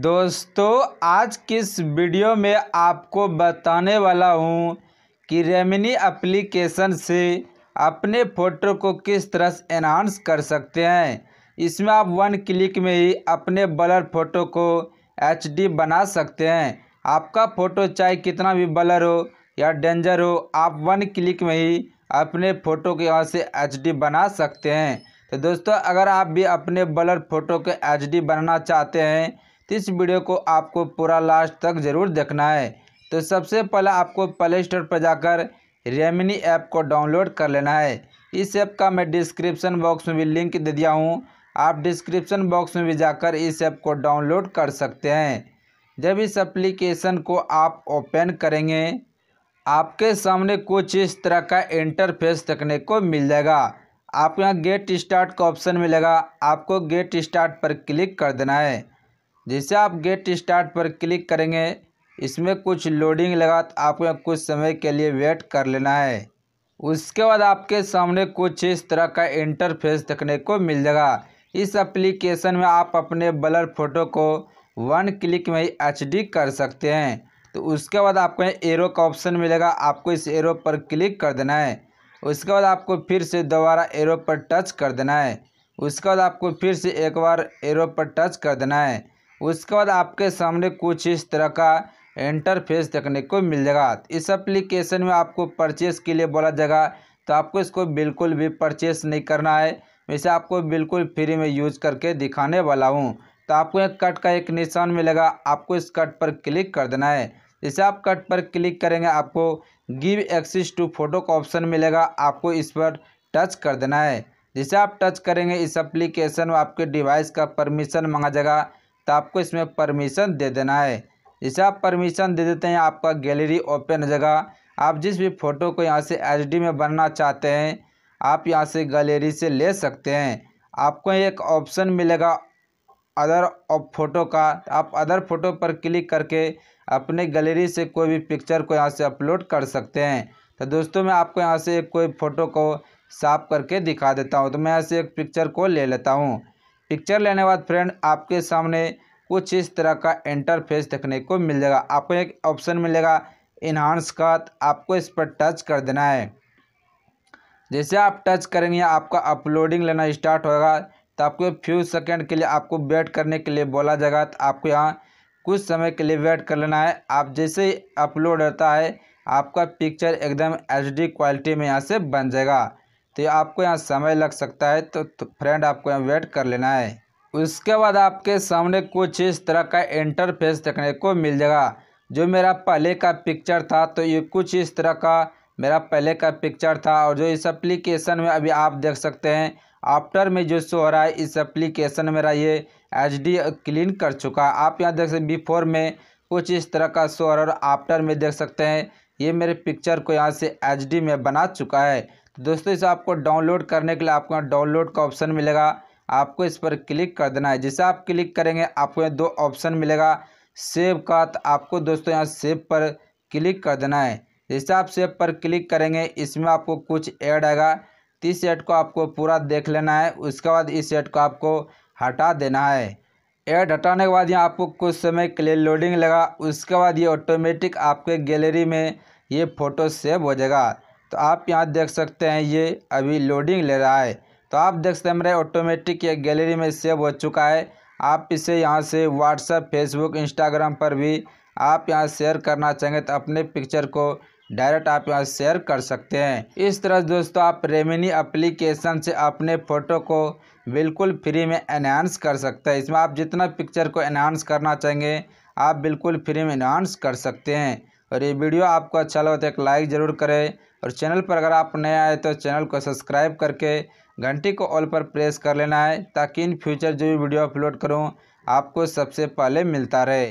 दोस्तों आज किस वीडियो में आपको बताने वाला हूँ कि रेमिनी एप्लीकेशन से अपने फ़ोटो को किस तरह से एनहांस कर सकते हैं इसमें आप वन क्लिक में ही अपने बलर फ़ोटो को एच बना सकते हैं आपका फ़ोटो चाहे कितना भी बलर हो या डेंजर हो आप वन क्लिक में ही अपने फ़ोटो के यहाँ से एच बना सकते हैं तो दोस्तों अगर आप भी अपने बलर फ़ोटो को एच बनाना चाहते हैं तो इस वीडियो को आपको पूरा लास्ट तक ज़रूर देखना है तो सबसे पहले आपको प्ले स्टोर पर जाकर रेमिनी ऐप को डाउनलोड कर लेना है इस ऐप का मैं डिस्क्रिप्शन बॉक्स में भी लिंक दे दिया हूँ आप डिस्क्रिप्शन बॉक्स में भी जाकर इस ऐप को डाउनलोड कर सकते हैं जब इस एप्लीकेशन को आप ओपन करेंगे आपके सामने कुछ इस तरह का इंटरफेस देखने को मिल जाएगा आपको यहाँ गेट स्टार्ट का ऑप्शन मिलेगा आपको गेट स्टार्ट पर क्लिक कर देना है जैसे आप गेट स्टार्ट पर क्लिक करेंगे इसमें कुछ लोडिंग लगा तो आपको कुछ समय के लिए वेट कर लेना है उसके बाद आपके सामने कुछ इस तरह का इंटरफेस देखने को मिल जाएगा इस एप्लीकेशन में आप अपने ब्लर फोटो को वन क्लिक में ही एच कर सकते हैं तो उसके बाद आपको एरो का ऑप्शन मिलेगा आपको इस एरो पर क्लिक कर देना है उसके बाद आपको फिर से दोबारा एरो पर टच कर देना है उसके बाद आपको फिर से एक बार एरो पर टच कर देना है उसके बाद आपके सामने कुछ इस तरह का इंटरफेस देखने को मिल जाएगा इस एप्लीकेशन में आपको परचेस के लिए बोला जाएगा तो आपको इसको बिल्कुल भी परचेस नहीं करना है वैसे आपको बिल्कुल फ्री में यूज करके दिखाने वाला हूँ तो आपको एक कट का एक निशान मिलेगा आपको इस कट पर क्लिक कर देना है जैसे आप कट पर क्लिक करेंगे आपको गिव एक्सेस टू फोटो का ऑप्शन मिलेगा आपको इस पर टच कर देना है जैसे आप टच करेंगे इस एप्लीकेशन में आपके डिवाइस का परमिशन मांगा जाएगा तो आपको इसमें परमिशन दे देना है जैसे आप परमिशन दे देते हैं आपका गैलरी ओपन हो जाएगा आप जिस भी फ़ोटो को यहाँ से एच में बनना चाहते हैं आप यहाँ से गैलरी से ले सकते हैं आपको एक ऑप्शन मिलेगा अदर फ़ोटो का आप अदर फ़ोटो पर क्लिक करके अपने गैलरी से कोई भी पिक्चर को यहाँ से अपलोड कर सकते हैं तो दोस्तों मैं आपको यहाँ से कोई फ़ोटो को साफ करके दिखा देता हूँ तो मैं यहाँ से एक पिक्चर को ले लेता हूँ पिक्चर लेने के बाद फ्रेंड आपके सामने कुछ इस तरह का इंटरफेस देखने को मिल जाएगा आपको एक ऑप्शन मिलेगा इन्हांस का आपको इस पर टच कर देना है जैसे आप टच करेंगे आपका अपलोडिंग लेना स्टार्ट होगा तो आपको फ्यू सेकंड के लिए आपको वेट करने के लिए बोला जाएगा तो आपको यहाँ कुछ समय के लिए वेट कर लेना है आप जैसे ही अपलोड होता है आपका पिक्चर एकदम एचडी क्वालिटी में यहाँ से बन जाएगा तो आपको यहाँ समय लग सकता है तो, तो फ्रेंड आपको यहाँ वेट कर लेना है उसके बाद आपके सामने कुछ इस तरह का इंटरफेस देखने को मिल जाएगा जो मेरा पहले का पिक्चर था तो ये कुछ इस तरह का मेरा पहले का पिक्चर था और जो इस एप्लीकेशन में अभी आप देख सकते हैं आफ्टर में जो शो हो रहा है इस एप्लीकेशन मेरा ये एच डी क्लीन कर चुका है आप यहाँ देख सकते बिफोर में कुछ इस तरह का शो हो रहा है और आफ्टर में देख सकते हैं ये मेरे पिक्चर को यहाँ से एच डी में बना चुका है दोस्तों इसे आपको डाउनलोड करने के लिए आपको यहाँ डाउनलोड का ऑप्शन मिलेगा आपको इस पर क्लिक तो कर देना है जैसे आप क्लिक करेंगे आपको यहाँ दो ऑप्शन मिलेगा सेव का तो आपको दोस्तों यहाँ सेव पर क्लिक कर देना है जैसे आप सेव पर क्लिक करेंगे इसमें आपको कुछ ऐड आएगा तीस तो इस ऐड को आपको पूरा देख लेना है उसके बाद इस ऐड को आपको हटा देना है ऐड हटाने के बाद यहाँ आपको कुछ समय के लिए लोडिंग लगा उसके बाद ये ऑटोमेटिक आपके गैलरी में ये फ़ोटो सेव हो जाएगा तो आप यहाँ देख सकते हैं ये अभी लोडिंग ले रहा है तो आप देख सकते हैं मेरे ऑटोमेटिक ये गैलरी में सेव हो चुका है आप इसे यहाँ से व्हाट्सअप फेसबुक इंस्टाग्राम पर भी आप यहाँ शेयर करना चाहेंगे तो अपने पिक्चर को डायरेक्ट आप यहाँ शेयर कर सकते हैं इस तरह दोस्तों आप रेमिनी अप्लीकेशन से अपने फ़ोटो को बिल्कुल फ्री में एनहांस कर सकते हैं इसमें आप जितना पिक्चर को एनहांस करना चाहेंगे आप बिल्कुल फ्री में एनहांस कर सकते हैं और ये वीडियो आपको अच्छा लगा तो एक लाइक ज़रूर करें और चैनल पर अगर आप नए आए तो चैनल को सब्सक्राइब करके घंटी को ऑल पर प्रेस कर लेना है ताकि इन फ्यूचर जो भी वीडियो अपलोड करूँ आपको सबसे पहले मिलता रहे